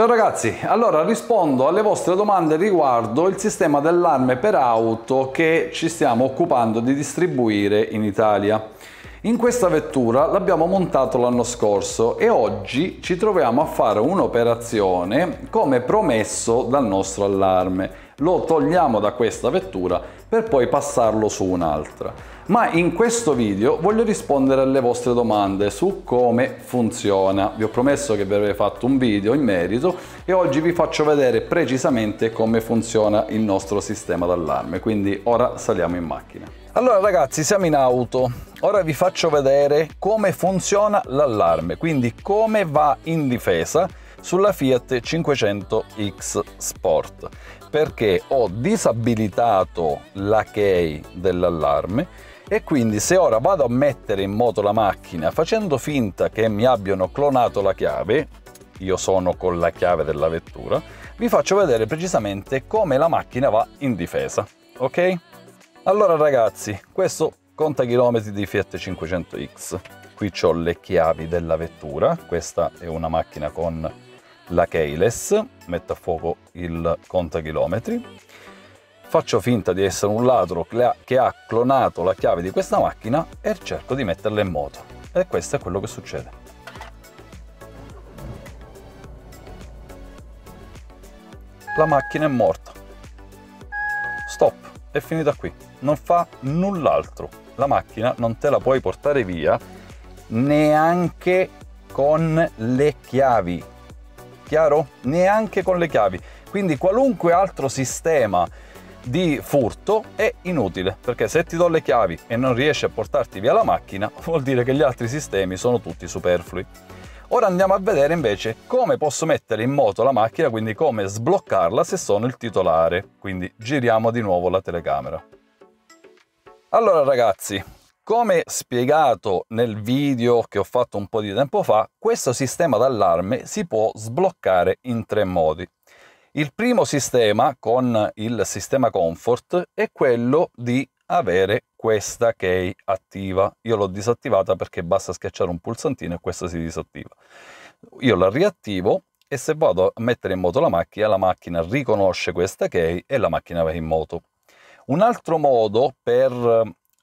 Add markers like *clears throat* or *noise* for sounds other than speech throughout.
Ciao ragazzi, allora rispondo alle vostre domande riguardo il sistema dell'arme per auto che ci stiamo occupando di distribuire in Italia. In questa vettura l'abbiamo montato l'anno scorso e oggi ci troviamo a fare un'operazione come promesso dal nostro allarme. Lo togliamo da questa vettura per poi passarlo su un'altra ma in questo video voglio rispondere alle vostre domande su come funziona. Vi ho promesso che vi avrei fatto un video in merito e oggi vi faccio vedere precisamente come funziona il nostro sistema d'allarme, quindi ora saliamo in macchina. Allora ragazzi siamo in auto, ora vi faccio vedere come funziona l'allarme, quindi come va in difesa sulla Fiat 500X Sport perché ho disabilitato la key dell'allarme e quindi se ora vado a mettere in moto la macchina facendo finta che mi abbiano clonato la chiave, io sono con la chiave della vettura, vi faccio vedere precisamente come la macchina va in difesa, ok? Allora ragazzi, questo conta chilometri di Fiat 500X. Qui ho le chiavi della vettura, questa è una macchina con la keyless, metto a fuoco il contachilometri faccio finta di essere un ladro che ha clonato la chiave di questa macchina e cerco di metterla in moto. E questo è quello che succede. La macchina è morta. Stop, è finita qui. Non fa null'altro. La macchina non te la puoi portare via neanche con le chiavi. Chiaro? Neanche con le chiavi. Quindi qualunque altro sistema di furto è inutile perché se ti do le chiavi e non riesci a portarti via la macchina *laughs* vuol dire che gli altri sistemi sono tutti superflui. Ora andiamo a vedere invece come posso mettere in moto la macchina, quindi come sbloccarla se sono il titolare. Quindi giriamo di nuovo la telecamera. Allora ragazzi, come spiegato nel video che ho fatto un po' di tempo fa, questo sistema d'allarme si può sbloccare in tre modi. Il primo sistema con il sistema comfort è quello di avere questa key attiva. Io l'ho disattivata perché basta schiacciare un pulsantino e questa si disattiva. Io la riattivo e se vado a mettere in moto la macchina, la macchina riconosce questa key e la macchina va in moto. Un altro modo per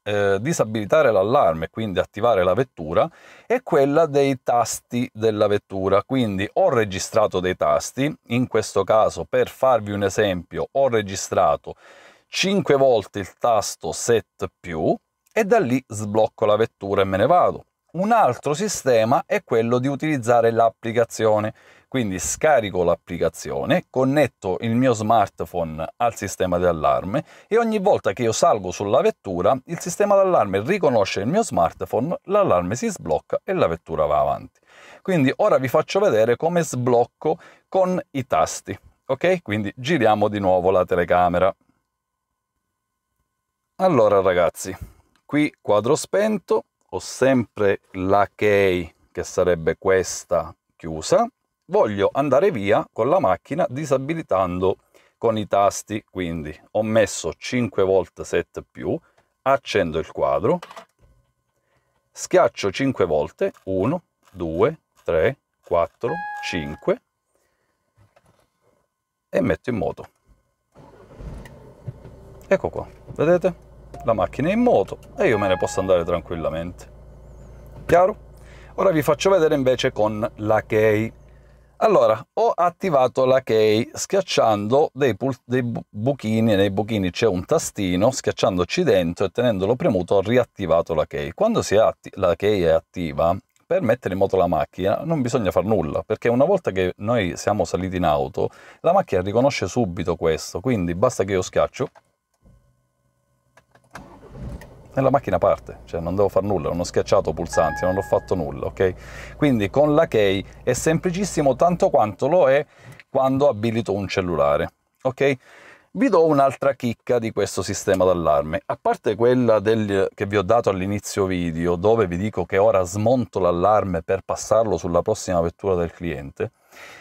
eh, disabilitare l'allarme, quindi attivare la vettura, è quella dei tasti della vettura. Quindi ho registrato dei tasti, in questo caso per farvi un esempio ho registrato 5 volte il tasto set più e da lì sblocco la vettura e me ne vado. Un altro sistema è quello di utilizzare l'applicazione. Quindi scarico l'applicazione, connetto il mio smartphone al sistema di allarme e ogni volta che io salgo sulla vettura, il sistema d'allarme riconosce il mio smartphone, l'allarme si sblocca e la vettura va avanti. Quindi ora vi faccio vedere come sblocco con i tasti. Ok? Quindi giriamo di nuovo la telecamera. Allora ragazzi, qui quadro spento, ho sempre la key che sarebbe questa chiusa voglio andare via con la macchina disabilitando con i tasti quindi ho messo 5 volte set più accendo il quadro schiaccio 5 volte 1 2 3 4 5 e metto in moto ecco qua vedete la macchina è in moto e io me ne posso andare tranquillamente. Chiaro? Ora vi faccio vedere invece con la key. Allora, ho attivato la key schiacciando dei, dei buchini, nei buchini c'è un tastino, schiacciandoci dentro e tenendolo premuto ho riattivato la key. Quando la key è attiva, per mettere in moto la macchina non bisogna fare nulla, perché una volta che noi siamo saliti in auto, la macchina riconosce subito questo, quindi basta che io schiaccio e la macchina parte, cioè non devo fare nulla, non ho schiacciato pulsanti, non ho fatto nulla, ok? Quindi con la key è semplicissimo tanto quanto lo è quando abilito un cellulare, ok? Vi do un'altra chicca di questo sistema d'allarme, a parte quella del, che vi ho dato all'inizio video, dove vi dico che ora smonto l'allarme per passarlo sulla prossima vettura del cliente,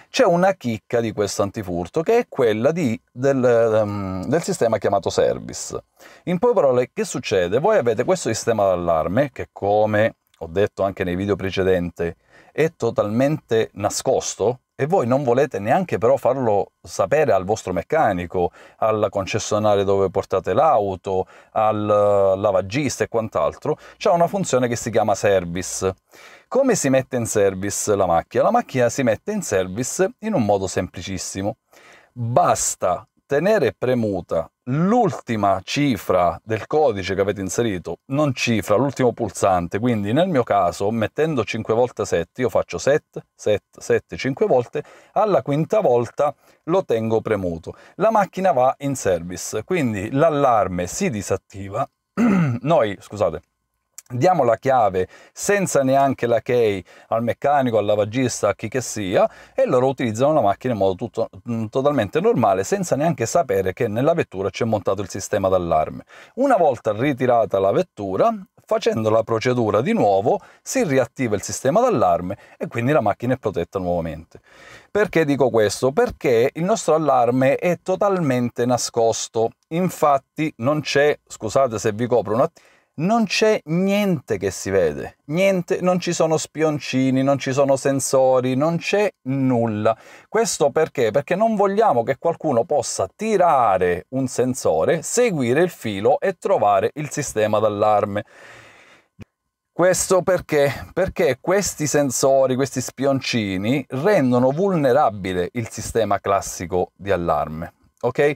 c'è una chicca di questo antifurto che è quella di, del, ehm, del sistema chiamato service. In poche parole, che succede? Voi avete questo sistema d'allarme che, come ho detto anche nei video precedenti, è totalmente nascosto, e voi non volete neanche però farlo sapere al vostro meccanico, al concessionario dove portate l'auto, al eh, lavagista e quant'altro, c'è una funzione che si chiama service. Come si mette in service la macchina? La macchina si mette in service in un modo semplicissimo. Basta tenere premuta l'ultima cifra del codice che avete inserito, non cifra, l'ultimo pulsante, quindi nel mio caso mettendo 5 volte 7, io faccio 7, 7, 7, 5 volte, alla quinta volta lo tengo premuto. La macchina va in service, quindi l'allarme si disattiva, *clears throat* noi, scusate, Diamo la chiave senza neanche la key al meccanico, al lavagista, a chi che sia, e loro utilizzano la macchina in modo tutto, mm, totalmente normale, senza neanche sapere che nella vettura c'è montato il sistema d'allarme. Una volta ritirata la vettura, facendo la procedura di nuovo, si riattiva il sistema d'allarme e quindi la macchina è protetta nuovamente. Perché dico questo? Perché il nostro allarme è totalmente nascosto. Infatti non c'è, scusate se vi copro un attimo, non c'è niente che si vede, niente, non ci sono spioncini, non ci sono sensori, non c'è nulla. Questo perché? Perché non vogliamo che qualcuno possa tirare un sensore, seguire il filo e trovare il sistema d'allarme. Questo perché? Perché questi sensori, questi spioncini rendono vulnerabile il sistema classico di allarme ok?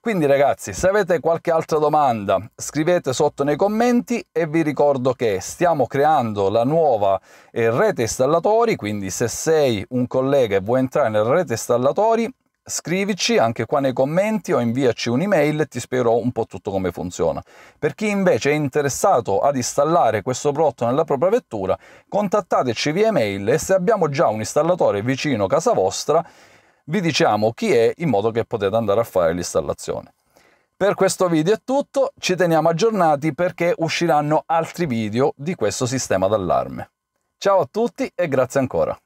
Quindi ragazzi, se avete qualche altra domanda, scrivete sotto nei commenti e vi ricordo che stiamo creando la nuova eh, rete installatori, quindi se sei un collega e vuoi entrare nella rete installatori, scrivici anche qua nei commenti o inviaci un'email e ti spiegherò un po' tutto come funziona. Per chi invece è interessato ad installare questo prodotto nella propria vettura, contattateci via email e se abbiamo già un installatore vicino a casa vostra, vi diciamo chi è in modo che potete andare a fare l'installazione. Per questo video è tutto, ci teniamo aggiornati perché usciranno altri video di questo sistema d'allarme. Ciao a tutti e grazie ancora.